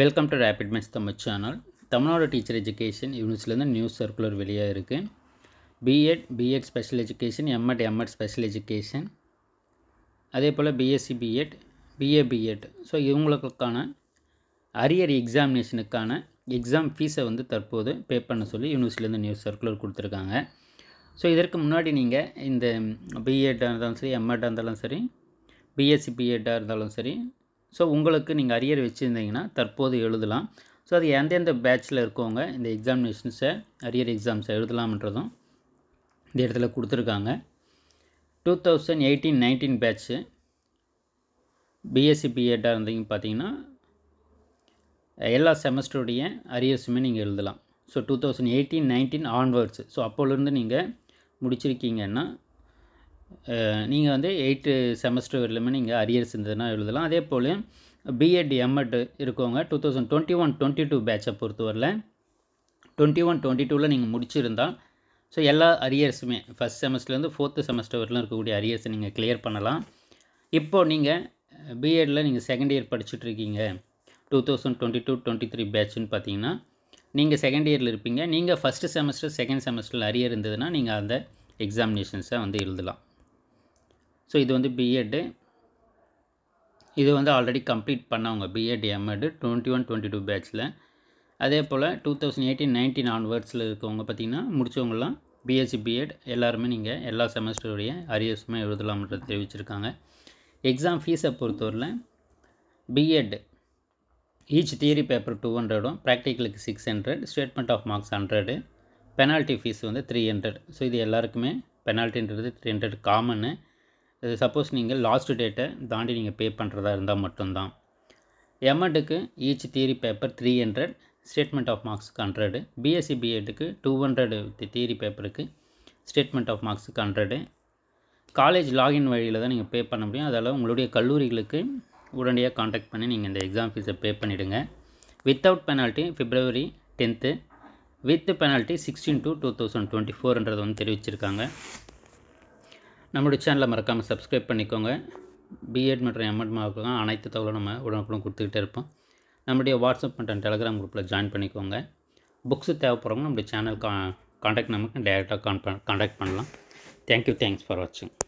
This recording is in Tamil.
welcome to rapid match Tamil channel Tamil Nadu teacher education யூனிட்ஸ்லேருந்து நியூஸ் சர்க்குலர் வெளியே இருக்குது B Ed B Ed special education M Ed M Ed special education அதே போல் B Sc B Ed B A B Ed so இவங்களுக்கான அரியர் எக்ஸாமினேஷனுக்கான எக்ஸாம் ஃபீஸை வந்து தற்போது பே பண்ண சொல்லி யூனிவர்சிட்டிலேருந்து நியூஸ் சர்க்குலர் கொடுத்துருக்காங்க ஸோ இதற்கு முன்னாடி நீங்கள் இந்த பிஎட்டாக இருந்தாலும் சரி எம்எட்டாக இருந்தாலும் சரி பிஎஸ்சி பிஎட்டாக இருந்தாலும் சரி ஸோ உங்களுக்கு நீங்கள் அரியர் வச்சுருந்தீங்கன்னா தற்போது எழுதலாம் ஸோ அது எந்தெந்த பேட்சில் இருக்கவங்க இந்த எக்ஸாமினேஷன்ஸை அரியர் எக்ஸாம்ஸை எழுதலாம்ன்றதும் இந்த இடத்துல கொடுத்துருக்காங்க two thousand eighteen nineteen batch B Sc பிஎட்டாக இருந்தீங்க பார்த்தீங்கன்னா எல்லா செமஸ்டருடைய அரியர்ஸுமே நீங்கள் எழுதலாம் so two thousand eighteen nineteen onwards so அப்போலேருந்து நீங்கள் முடிச்சிருக்கீங்கன்னா நீங்கள் வந்து எயிட்டு செமஸ்டர் வரலுமே நீங்கள் அரியர்ஸ் இருந்ததுன்னா எழுதலாம் அதே போல் பிஎட் எம்எட் இருக்கவங்க two thousand twenty one twenty two பேட்சை பொறுத்தவரையில் டுவெண்ட்டி ஒன் டுவெண்ட்டி டூவில் நீங்கள் முடிச்சிருந்தா ஸோ எல்லா அரியர்ஸுமே ஃபஸ்ட் செமஸ்டர்லேருந்து ஃபோர்த்து செமஸ்டர் வரலாம் இருக்கக்கூடிய அரியர்ஸை நீங்கள் கிளியர் பண்ணலாம் இப்போது நீங்கள் பிஎட்டில் நீங்கள் செகண்ட் இயர் படிச்சுட்ருக்கீங்க two thousand twenty two twenty three பேட்சுன்னு பார்த்தீங்கன்னா நீங்கள் செகண்ட் இயரில் இருப்பீங்க நீங்கள் ஃபஸ்ட்டு செமஸ்டர் செகண்ட் செமஸ்டரில் அரியர் இருந்ததுன்னா நீங்கள் அந்த எக்ஸாமினேஷன்ஸை வந்து எழுதலாம் ஸோ இது வந்து பிஎட்டு இது வந்து ஆல்ரெடி கம்ப்ளீட் பண்ணவங்க BEd MEd twenty one twenty two பேட்சில் அதே போல் டூ தௌசண்ட் எயிட்டீன் நைன்டீன் ஆன்வர்ட்ஸில் இருக்கவங்க பார்த்திங்கன்னா முடித்தவங்கலாம் பிஎஸ்சி பிஎட் எல்லாருமே நீங்கள் எல்லா செமஸ்டருடைய அரியர்ஸுமே எழுதலாம்ன்றது தெரிவிச்சிருக்காங்க எக்ஸாம் ஃபீஸை பொறுத்தவரையில் BEd each theory paper two ஹண்ட்ரடும் ப்ராக்டிக்கலுக்கு six hundred statement of marks hundred penalty fees வந்து த்ரீ ஹண்ட்ரட் ஸோ இது எல்லாருக்குமே பெனால்ட்டின்றது த்ரீ ஹண்ட்ரட் காமனு இது சப்போஸ் நீங்கள் லாஸ்ட் டேட்டை தாண்டி நீங்கள் பே பண்ணுறதா இருந்தால் மட்டும்தான் எம்எட்டுக்கு each theory paper three hundred statement of மார்க்ஸுக்கு ஹண்ட்ரடு பிஎஸ்சி பிஎட்டுக்கு டூ ஹண்ட்ரடு தியரி பேப்பருக்கு ஸ்டேட்மெண்ட் ஆஃப் மார்க்ஸுக்கு ஹண்ட்ரடு காலேஜ் லாகின் வழியில் தான் நீங்கள் பே பண்ண முடியும் அதால் உங்களுடைய கல்லூரிகளுக்கு உடனடியாக காண்டாக்ட் பண்ணி நீங்கள் இந்த எக்ஸாம் ஃபீஸை பே பண்ணிவிடுங்க without penalty February tenth with penalty sixteen two two thousand twenty ஃபோர்ன்றது வந்து தெரிவிச்சிருக்காங்க நம்மளுடைய சேனலை மறக்காமல் சப்ஸ்கிரைப் பண்ணிக்கோங்க பிஎட் மற்றும் எம்எட் மார்க்கும் அனைத்து தகவலும் நம்ம உடனுக்குடன் கொடுத்துக்கிட்டே இருப்போம் நம்மளுடைய வாட்ஸ்அப் மற்றும் டெலகிராம் குரூப்பில் ஜாயின் பண்ணிக்கோங்க புக்ஸு தேவைப்படுறவங்க நம்முடைய சேனல் கா காண்டாக்ட் நமக்கு டேரெக்டாக கான் காண்டாக்ட் பண்ணலாம் தேங்க்யூ தேங்க்ஸ் ஃபார் வாட்சிங்